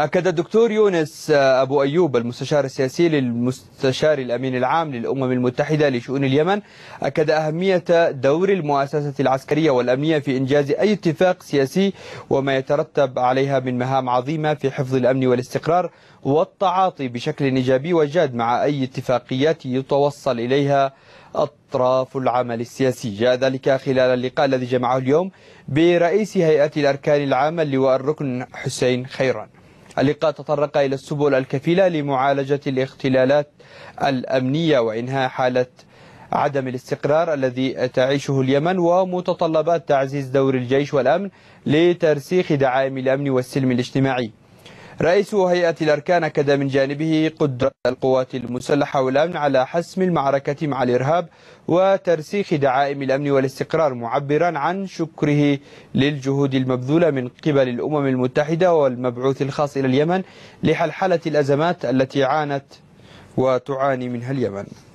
أكد الدكتور يونس آه، أبو أيوب المستشار السياسي للمستشار الأمين العام للأمم المتحدة لشؤون اليمن أكد أهمية دور المؤسسة العسكرية والأمنية في إنجاز أي اتفاق سياسي وما يترتب عليها من مهام عظيمة في حفظ الأمن والاستقرار والتعاطي بشكل إيجابي وجاد مع أي اتفاقيات يتوصل إليها أطراف العمل السياسي جاء ذلك خلال اللقاء الذي جمعه اليوم برئيس هيئة الأركان العامة اللواء الركن حسين خيران اللقاء تطرق إلى السبل الكفيلة لمعالجة الاختلالات الأمنية وإنهاء حالة عدم الاستقرار الذي تعيشه اليمن ومتطلبات تعزيز دور الجيش والأمن لترسيخ دعائم الأمن والسلم الاجتماعي رئيس هيئة الأركان أكد من جانبه قدرة القوات المسلحة والأمن على حسم المعركة مع الإرهاب وترسيخ دعائم الأمن والاستقرار معبرا عن شكره للجهود المبذولة من قبل الأمم المتحدة والمبعوث الخاص إلى اليمن لحلحلة الأزمات التي عانت وتعاني منها اليمن